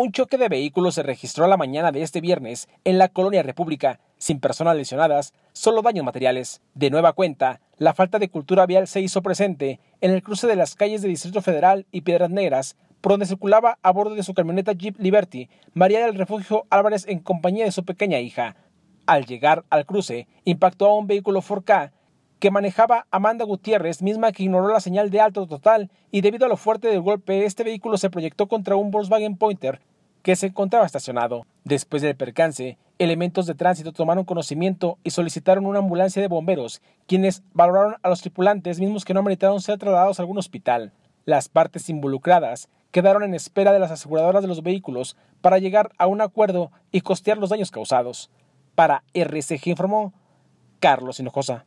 Un choque de vehículos se registró la mañana de este viernes en la colonia República, sin personas lesionadas, solo daños materiales. De nueva cuenta, la falta de cultura vial se hizo presente en el cruce de las calles de Distrito Federal y Piedras Negras, por donde circulaba a bordo de su camioneta Jeep Liberty María del Refugio Álvarez en compañía de su pequeña hija. Al llegar al cruce, impactó a un vehículo 4K que manejaba Amanda Gutiérrez, misma que ignoró la señal de alto total, y debido a lo fuerte del golpe, este vehículo se proyectó contra un Volkswagen Pointer que se encontraba estacionado. Después del percance, elementos de tránsito tomaron conocimiento y solicitaron una ambulancia de bomberos, quienes valoraron a los tripulantes mismos que no ameritaron ser trasladados a algún hospital. Las partes involucradas quedaron en espera de las aseguradoras de los vehículos para llegar a un acuerdo y costear los daños causados. Para RCG informó Carlos Hinojosa.